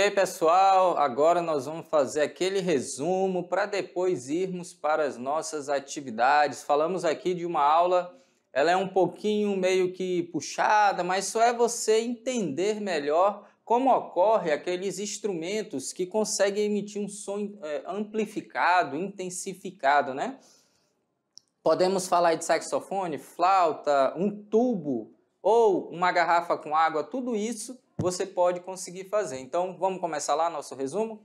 E aí, pessoal? Agora nós vamos fazer aquele resumo para depois irmos para as nossas atividades. Falamos aqui de uma aula, ela é um pouquinho meio que puxada, mas só é você entender melhor como ocorre aqueles instrumentos que conseguem emitir um som é, amplificado, intensificado, né? Podemos falar de saxofone, flauta, um tubo ou uma garrafa com água, tudo isso você pode conseguir fazer. Então, vamos começar lá nosso resumo?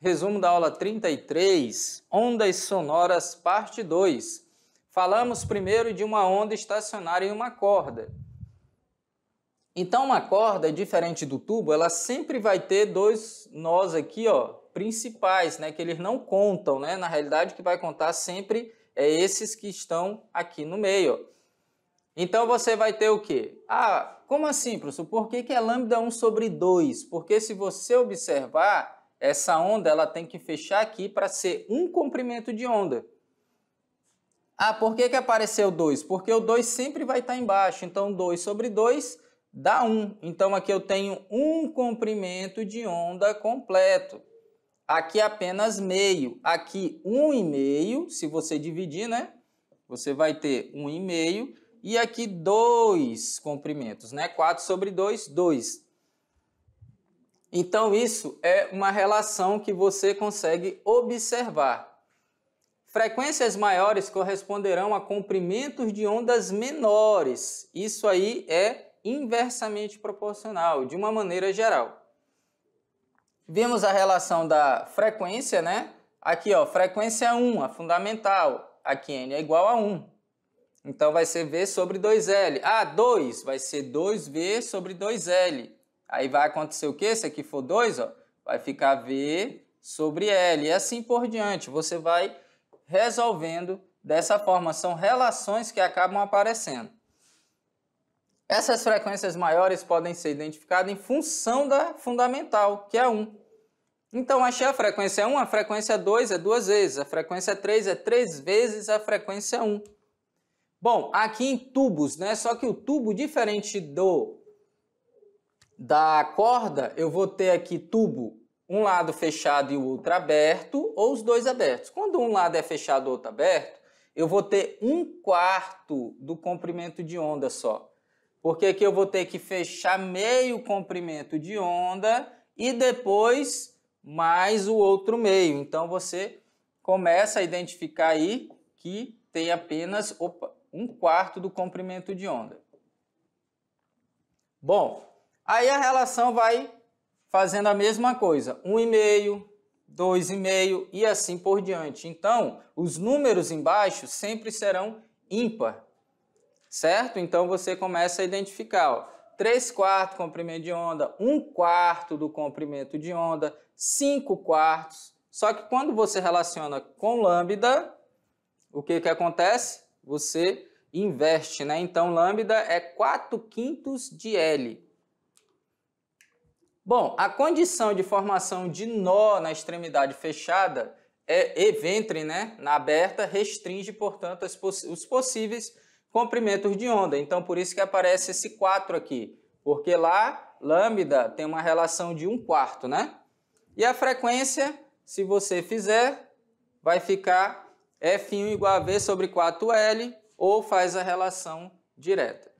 Resumo da aula 33, ondas sonoras, parte 2. Falamos primeiro de uma onda estacionária em uma corda. Então, uma corda, diferente do tubo, ela sempre vai ter dois nós aqui, ó, principais, né, que eles não contam, né? Na realidade, o que vai contar sempre é esses que estão aqui no meio, ó. Então você vai ter o quê? Ah, como assim, professor? Por que, que é lambda 1 sobre 2? Porque se você observar, essa onda ela tem que fechar aqui para ser um comprimento de onda. Ah, por que, que apareceu 2? Porque o 2 sempre vai estar tá embaixo. Então 2 sobre 2 dá 1. Um. Então aqui eu tenho um comprimento de onda completo. Aqui apenas meio. Aqui 1,5. Um se você dividir, né? Você vai ter 1,5. Um e aqui dois comprimentos, né? 4 sobre 2, 2. Então, isso é uma relação que você consegue observar. Frequências maiores corresponderão a comprimentos de ondas menores. Isso aí é inversamente proporcional, de uma maneira geral. Vimos a relação da frequência, né? Aqui, ó, frequência 1, a fundamental. Aqui n é igual a 1. Então vai ser V sobre 2L. Ah, 2 vai ser 2V sobre 2L. Aí vai acontecer o quê? Se aqui for 2, ó, vai ficar V sobre L. E assim por diante. Você vai resolvendo dessa forma. São relações que acabam aparecendo. Essas frequências maiores podem ser identificadas em função da fundamental, que é 1. Então, achei a frequência 1, a frequência 2 é duas vezes, a frequência 3 é três vezes a frequência 1. Bom, aqui em tubos, né? Só que o tubo, diferente do da corda, eu vou ter aqui tubo um lado fechado e o outro aberto, ou os dois abertos. Quando um lado é fechado e o outro aberto, eu vou ter um quarto do comprimento de onda só. Porque aqui eu vou ter que fechar meio comprimento de onda e depois mais o outro meio. Então você começa a identificar aí que tem apenas, opa, um quarto do comprimento de onda. Bom, aí a relação vai fazendo a mesma coisa, 1,5, 2,5 e assim por diante. Então, os números embaixo sempre serão ímpar, certo? Então você começa a identificar, ó, 3 quartos comprimento de onda, 1 quarto do comprimento de onda, 5 quartos. Só que quando você relaciona com lambda, o que, que acontece? você investe, né? Então, lambda é 4 quintos de L. Bom, a condição de formação de nó na extremidade fechada é e ventre, né? Na aberta, restringe, portanto, poss os possíveis comprimentos de onda. Então, por isso que aparece esse 4 aqui, porque lá, lambda tem uma relação de 1 quarto, né? E a frequência, se você fizer, vai ficar F1 igual a V sobre 4L, ou faz a relação direta.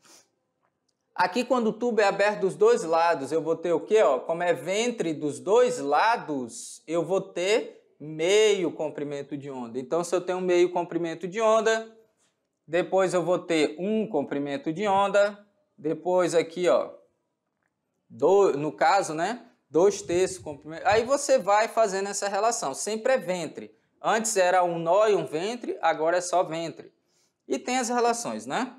Aqui, quando o tubo é aberto dos dois lados, eu vou ter o quê? Ó? Como é ventre dos dois lados, eu vou ter meio comprimento de onda. Então, se eu tenho meio comprimento de onda, depois eu vou ter um comprimento de onda, depois aqui, ó, do, no caso, né, dois terços comprimento. Aí você vai fazendo essa relação. Sempre é ventre. Antes era um nó e um ventre, agora é só ventre. E tem as relações, né?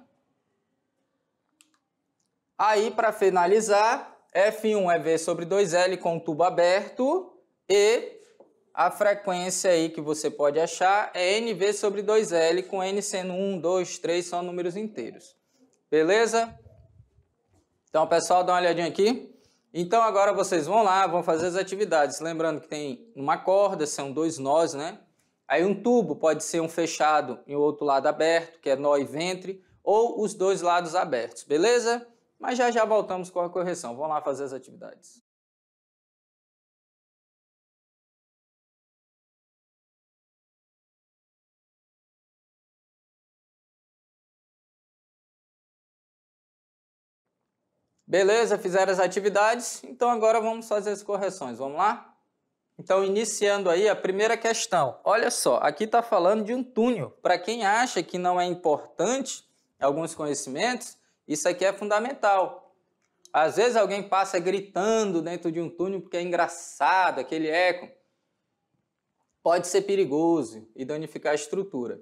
Aí, para finalizar, F1 é V sobre 2L com o tubo aberto e a frequência aí que você pode achar é NV sobre 2L com N sendo 1, 2, 3, são números inteiros. Beleza? Então, pessoal, dá uma olhadinha aqui. Então, agora vocês vão lá, vão fazer as atividades. Lembrando que tem uma corda, são dois nós, né? Aí um tubo pode ser um fechado e o outro lado aberto, que é nó e ventre, ou os dois lados abertos, beleza? Mas já já voltamos com a correção. Vamos lá fazer as atividades. Beleza, fizeram as atividades, então agora vamos fazer as correções, vamos lá? Então, iniciando aí a primeira questão. Olha só, aqui está falando de um túnel. Para quem acha que não é importante alguns conhecimentos, isso aqui é fundamental. Às vezes alguém passa gritando dentro de um túnel porque é engraçado, aquele eco. Pode ser perigoso e danificar a estrutura.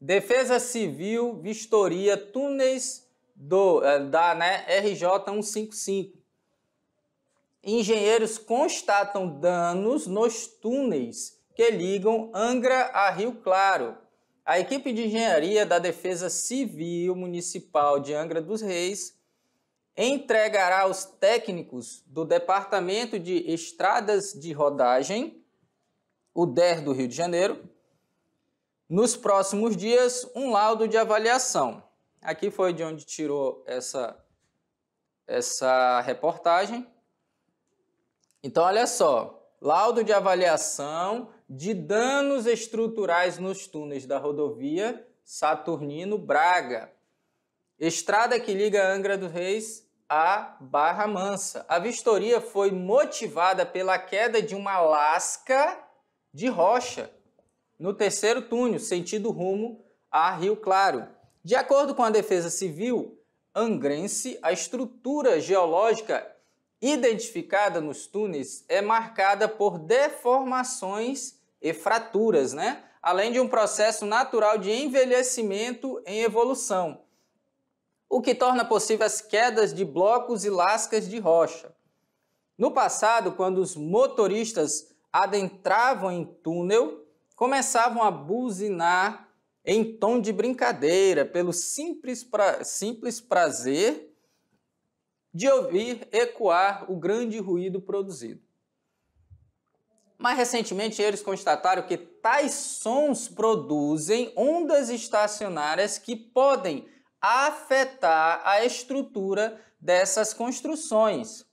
Defesa Civil vistoria túneis do, eh, da né, RJ 155 engenheiros constatam danos nos túneis que ligam Angra a Rio Claro. A equipe de engenharia da Defesa Civil Municipal de Angra dos Reis entregará aos técnicos do Departamento de Estradas de Rodagem, o DER do Rio de Janeiro, nos próximos dias um laudo de avaliação. Aqui foi de onde tirou essa essa reportagem. Então, olha só, laudo de avaliação de danos estruturais nos túneis da rodovia Saturnino Braga, estrada que liga Angra dos Reis a Barra Mansa. A vistoria foi motivada pela queda de uma lasca de rocha no terceiro túnel, sentido rumo a Rio Claro. De acordo com a Defesa Civil angrense, a estrutura geológica identificada nos túneis é marcada por deformações e fraturas, né? além de um processo natural de envelhecimento em evolução, o que torna possível as quedas de blocos e lascas de rocha. No passado, quando os motoristas adentravam em túnel, começavam a buzinar em tom de brincadeira, pelo simples, pra... simples prazer de ouvir ecoar o grande ruído produzido. Mais recentemente, eles constataram que tais sons produzem ondas estacionárias que podem afetar a estrutura dessas construções.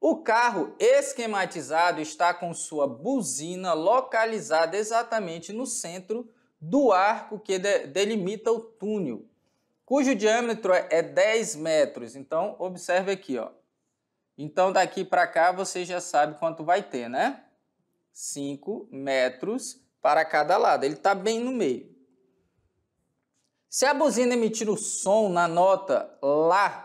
O carro esquematizado está com sua buzina localizada exatamente no centro do arco que de delimita o túnel, cujo diâmetro é 10 é metros. Então, observe aqui, ó. Então, daqui para cá, você já sabe quanto vai ter, né? 5 metros para cada lado. Ele está bem no meio. Se a buzina emitir o som na nota Lá,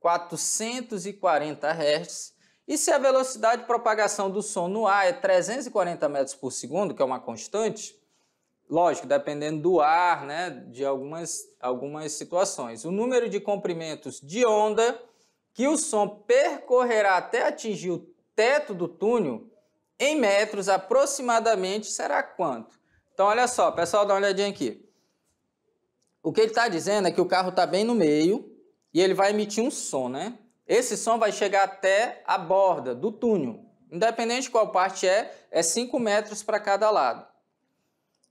440 Hz, e se a velocidade de propagação do som no ar é 340 metros por segundo, que é uma constante, Lógico, dependendo do ar, né, de algumas, algumas situações. O número de comprimentos de onda que o som percorrerá até atingir o teto do túnel, em metros aproximadamente, será quanto? Então, olha só, pessoal, dá uma olhadinha aqui. O que ele está dizendo é que o carro está bem no meio e ele vai emitir um som, né? Esse som vai chegar até a borda do túnel. Independente de qual parte é, é 5 metros para cada lado.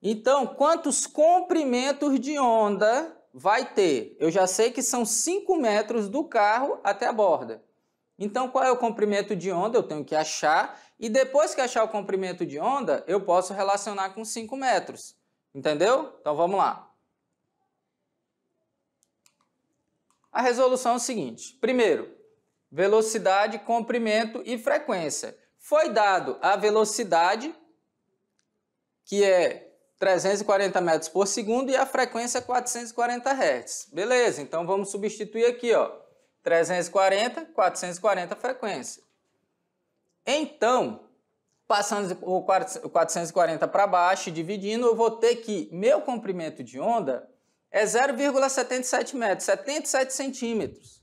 Então, quantos comprimentos de onda vai ter? Eu já sei que são 5 metros do carro até a borda. Então, qual é o comprimento de onda? Eu tenho que achar. E depois que achar o comprimento de onda, eu posso relacionar com 5 metros. Entendeu? Então, vamos lá. A resolução é o seguinte. Primeiro, velocidade, comprimento e frequência. Foi dado a velocidade, que é 340 metros por segundo e a frequência 440 Hz. Beleza, então vamos substituir aqui, ó, 340, 440 frequência. Então, passando o 440 para baixo, dividindo, eu vou ter que meu comprimento de onda é 0,77 metros, 77 centímetros.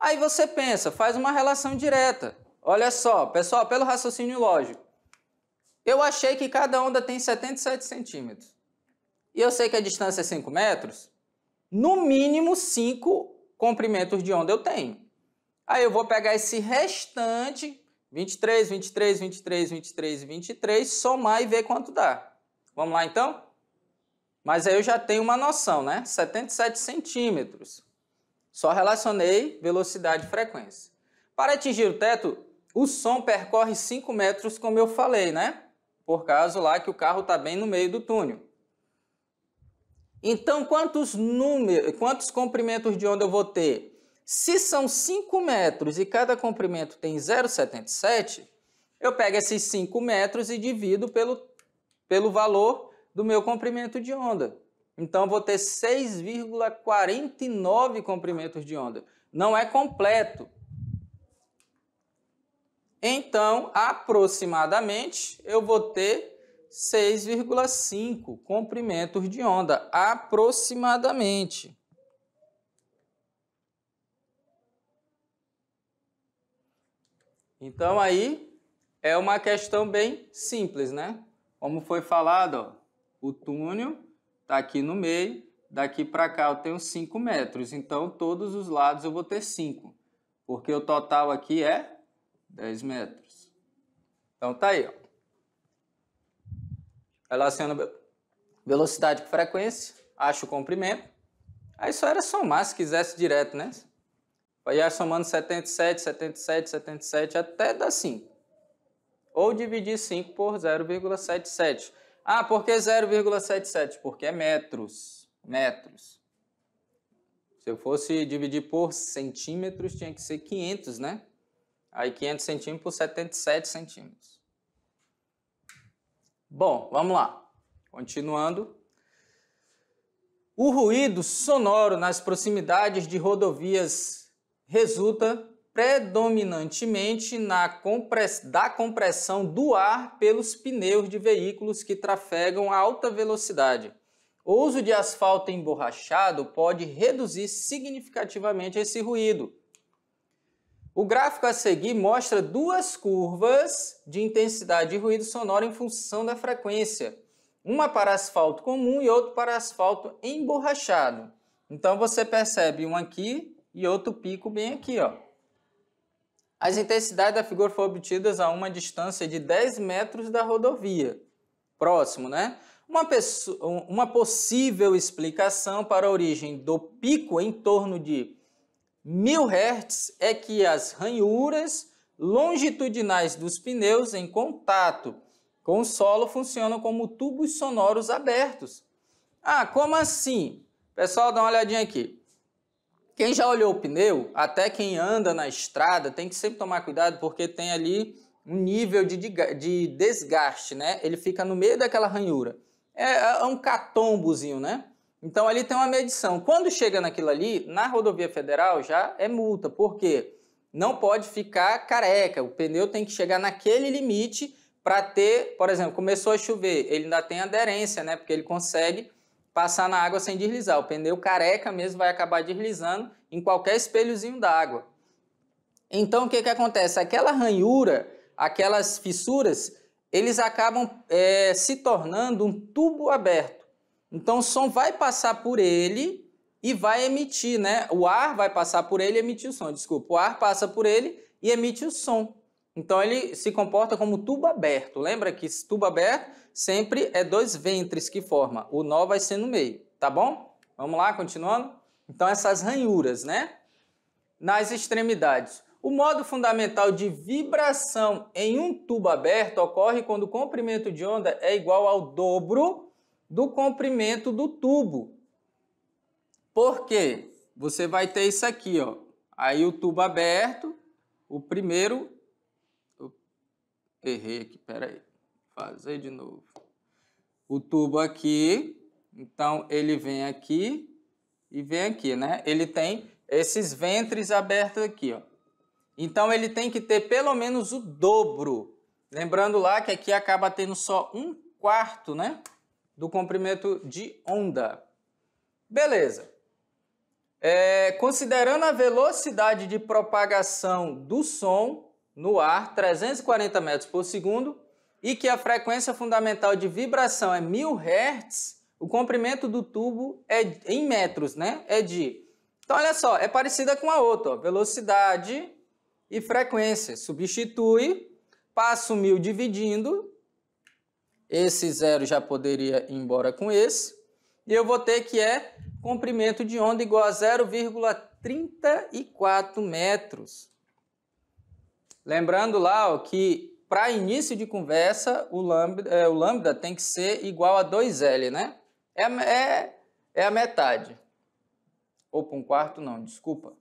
Aí você pensa, faz uma relação direta. Olha só, pessoal, pelo raciocínio lógico. Eu achei que cada onda tem 77 centímetros. E eu sei que a distância é 5 metros. No mínimo 5 comprimentos de onda eu tenho. Aí eu vou pegar esse restante, 23, 23, 23, 23, 23, somar e ver quanto dá. Vamos lá então? Mas aí eu já tenho uma noção, né? 77 centímetros. Só relacionei velocidade e frequência. Para atingir o teto, o som percorre 5 metros, como eu falei, né? por caso lá que o carro está bem no meio do túnel. Então, quantos, números, quantos comprimentos de onda eu vou ter? Se são 5 metros e cada comprimento tem 0,77, eu pego esses 5 metros e divido pelo, pelo valor do meu comprimento de onda. Então, vou ter 6,49 comprimentos de onda. Não é completo, então, aproximadamente, eu vou ter 6,5 comprimentos de onda, aproximadamente. Então, aí é uma questão bem simples, né? Como foi falado, ó, o túnel está aqui no meio, daqui para cá eu tenho 5 metros, então todos os lados eu vou ter 5, porque o total aqui é 10 metros. Então tá aí, ó. Relaciono velocidade com frequência, acho o comprimento. Aí só era somar se quisesse direto, né? Vai já somando 77, 77, 77 até dar 5. Ou dividir 5 por 0,77. Ah, por que 0,77? Porque é metros. Metros. Se eu fosse dividir por centímetros, tinha que ser 500, né? Aí 500 centímetros por 77 centímetros. Bom, vamos lá. Continuando. O ruído sonoro nas proximidades de rodovias resulta predominantemente na compress... da compressão do ar pelos pneus de veículos que trafegam a alta velocidade. O uso de asfalto emborrachado pode reduzir significativamente esse ruído, o gráfico a seguir mostra duas curvas de intensidade de ruído sonoro em função da frequência. Uma para asfalto comum e outra para asfalto emborrachado. Então você percebe um aqui e outro pico bem aqui. Ó. As intensidades da figura foram obtidas a uma distância de 10 metros da rodovia. Próximo, né? Uma, pessoa, uma possível explicação para a origem do pico em torno de Mil hertz é que as ranhuras longitudinais dos pneus em contato com o solo funcionam como tubos sonoros abertos. Ah, como assim? Pessoal, dá uma olhadinha aqui. Quem já olhou o pneu, até quem anda na estrada, tem que sempre tomar cuidado porque tem ali um nível de, de desgaste, né? Ele fica no meio daquela ranhura. É, é um catombozinho, né? Então ali tem uma medição. Quando chega naquilo ali, na rodovia federal já é multa, porque não pode ficar careca, o pneu tem que chegar naquele limite para ter, por exemplo, começou a chover, ele ainda tem aderência, né? Porque ele consegue passar na água sem deslizar. O pneu careca mesmo vai acabar deslizando em qualquer espelhozinho d'água. Então o que, que acontece? Aquela ranhura, aquelas fissuras, eles acabam é, se tornando um tubo aberto. Então o som vai passar por ele e vai emitir, né? O ar vai passar por ele e emitir o som. Desculpa, o ar passa por ele e emite o som. Então ele se comporta como tubo aberto. Lembra que tubo aberto sempre é dois ventres que forma. O nó vai ser no meio, tá bom? Vamos lá, continuando. Então essas ranhuras, né? Nas extremidades. O modo fundamental de vibração em um tubo aberto ocorre quando o comprimento de onda é igual ao dobro do comprimento do tubo. Por quê? Você vai ter isso aqui, ó. Aí o tubo aberto, o primeiro... Eu errei aqui, peraí. Fazer de novo. O tubo aqui, então ele vem aqui e vem aqui, né? Ele tem esses ventres abertos aqui, ó. Então ele tem que ter pelo menos o dobro. Lembrando lá que aqui acaba tendo só um quarto, né? do comprimento de onda. Beleza. É, considerando a velocidade de propagação do som no ar, 340 metros por segundo, e que a frequência fundamental de vibração é 1000 Hz, o comprimento do tubo é em metros, né? É de. Então, olha só, é parecida com a outra, ó, velocidade e frequência. Substitui, passo 1000 dividindo esse zero já poderia ir embora com esse. E eu vou ter que é comprimento de onda igual a 0,34 metros. Lembrando lá ó, que para início de conversa, o lambda, é, o lambda, tem que ser igual a 2L, né? É, é, é a metade. Opa, um quarto, não, desculpa.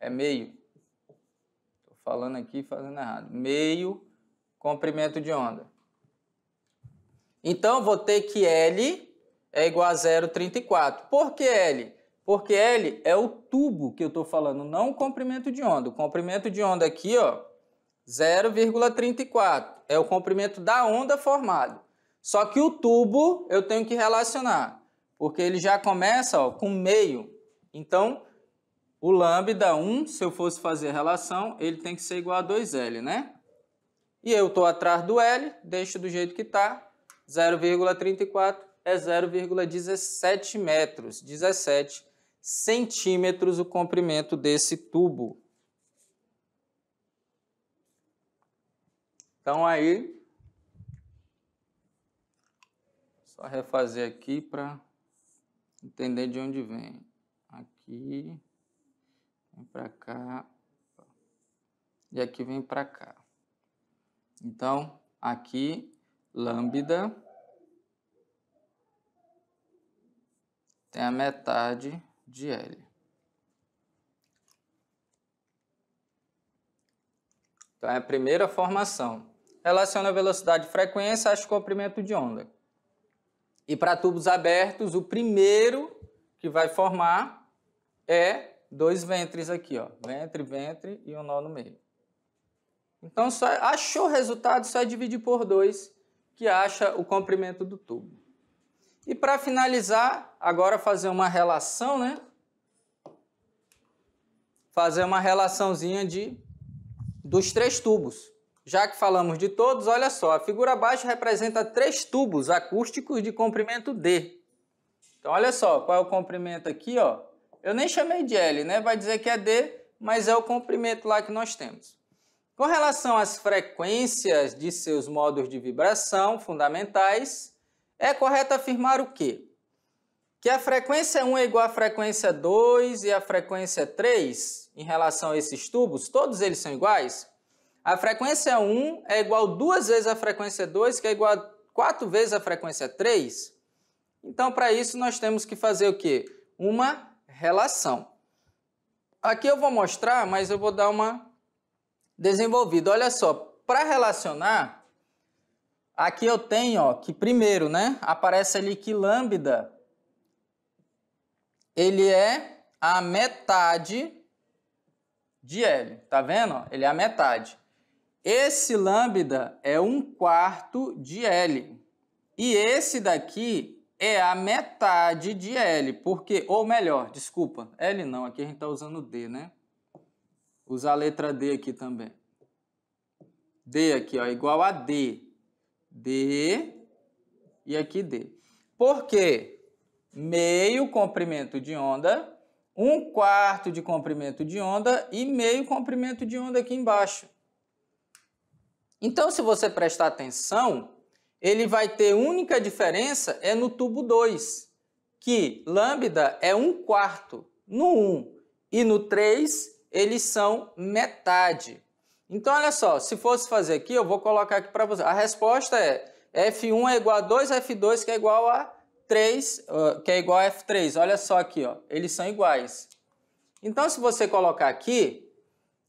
É meio. Estou falando aqui fazendo errado. Meio comprimento de onda. Então, vou ter que L é igual a 0,34. Por que L? Porque L é o tubo que eu estou falando, não o comprimento de onda. O comprimento de onda aqui, ó, 0,34. É o comprimento da onda formado. Só que o tubo eu tenho que relacionar, porque ele já começa ó, com meio. Então, o lambda 1, se eu fosse fazer a relação, ele tem que ser igual a 2L, né? E eu estou atrás do L, deixo do jeito que está, 0,34 é 0,17 metros, 17 centímetros o comprimento desse tubo. Então aí, só refazer aqui para entender de onde vem. Aqui, vem para cá, e aqui vem para cá. Então, aqui lambda tem a metade de L. Então, é a primeira formação. Relaciona a velocidade e frequência o comprimento de onda. E para tubos abertos, o primeiro que vai formar é dois ventres aqui, ó. Ventre, ventre e um nó no meio. Então, só achou o resultado, só é dividir por 2 que acha o comprimento do tubo. E para finalizar, agora fazer uma relação, né? Fazer uma relaçãozinha de dos três tubos. Já que falamos de todos, olha só, a figura abaixo representa três tubos acústicos de comprimento D. Então olha só, qual é o comprimento aqui, ó? Eu nem chamei de L, né? Vai dizer que é D, mas é o comprimento lá que nós temos. Com relação às frequências de seus modos de vibração fundamentais, é correto afirmar o quê? Que a frequência 1 é igual à frequência 2 e à frequência 3 em relação a esses tubos, todos eles são iguais? A frequência 1 é igual duas vezes à frequência 2, que é igual a quatro vezes a frequência 3? Então, para isso, nós temos que fazer o quê? Uma relação. Aqui eu vou mostrar, mas eu vou dar uma desenvolvido. Olha só, para relacionar, aqui eu tenho ó, que primeiro, né, aparece ali que lambda ele é a metade de L, tá vendo? Ele é a metade. Esse lambda é um quarto de L. E esse daqui é a metade de L, porque, ou melhor, desculpa, L não, aqui a gente está usando D, né? usar a letra D aqui também. D aqui, ó, igual a D. D e aqui D. Por quê? Meio comprimento de onda, um quarto de comprimento de onda e meio comprimento de onda aqui embaixo. Então, se você prestar atenção, ele vai ter única diferença é no tubo 2, que lambda é um quarto no 1 um, e no 3 eles são metade. Então, olha só, se fosse fazer aqui, eu vou colocar aqui para você. A resposta é F1 é igual a 2, F2 que é igual a 3, que é igual a F3. Olha só aqui, ó, eles são iguais. Então, se você colocar aqui,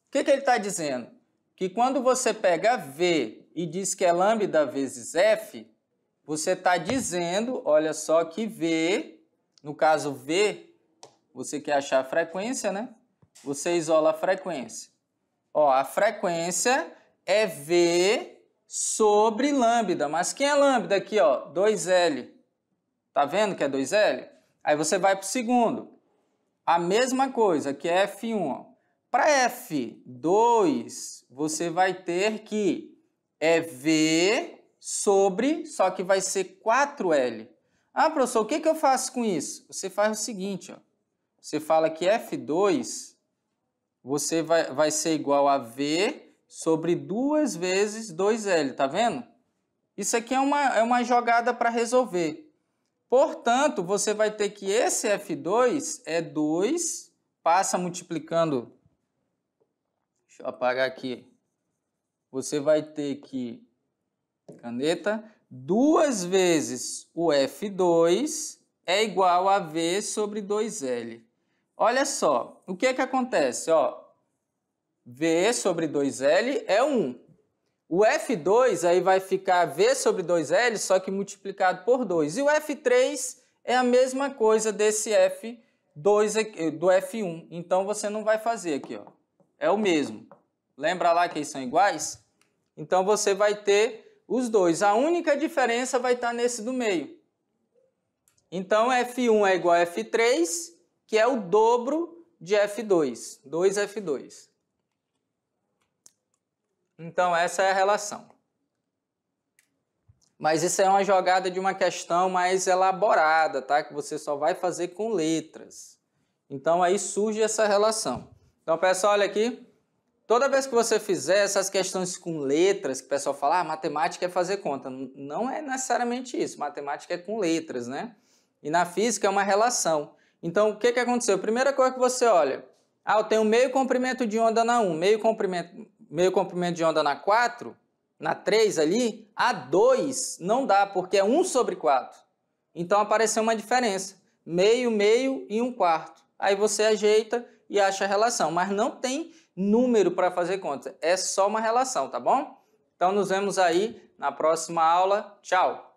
o que, que ele está dizendo? Que quando você pega V e diz que é lambda vezes F, você está dizendo, olha só, que V, no caso V, você quer achar a frequência, né? você isola a frequência. Ó, a frequência é V sobre lambda. Mas quem é lambda aqui? Ó, 2L. Tá vendo que é 2L? Aí você vai para o segundo. A mesma coisa que é F1. Para F2, você vai ter que é V sobre, só que vai ser 4L. Ah, professor, o que, que eu faço com isso? Você faz o seguinte, ó. Você fala que F2 você vai, vai ser igual a V sobre 2 vezes 2L, tá vendo? Isso aqui é uma, é uma jogada para resolver. Portanto, você vai ter que esse F2 é 2, passa multiplicando... Deixa eu apagar aqui. Você vai ter que... Caneta. Duas vezes o F2 é igual a V sobre 2L. Olha só, o que é que acontece? Ó, V sobre 2L é 1. O F2 aí vai ficar V sobre 2L, só que multiplicado por 2. E o F3 é a mesma coisa desse F2 do F1. Então você não vai fazer aqui, ó. É o mesmo. Lembra lá que eles são iguais? Então você vai ter os dois. A única diferença vai estar nesse do meio. Então F1 é igual a F3 que é o dobro de F2, 2F2. Então essa é a relação. Mas isso é uma jogada de uma questão mais elaborada, tá? Que você só vai fazer com letras. Então aí surge essa relação. Então, pessoal, olha aqui. Toda vez que você fizer essas questões com letras, que o pessoal fala, ah, matemática é fazer conta. Não é necessariamente isso. Matemática é com letras, né? E na física é uma relação. Então, o que, que aconteceu? Primeira coisa que você olha, ah, eu tenho meio comprimento de onda na 1, meio comprimento, meio comprimento de onda na 4, na 3 ali, a 2 não dá, porque é 1 sobre 4. Então apareceu uma diferença, meio, meio e 1 quarto. Aí você ajeita e acha a relação, mas não tem número para fazer conta, é só uma relação, tá bom? Então nos vemos aí na próxima aula, tchau!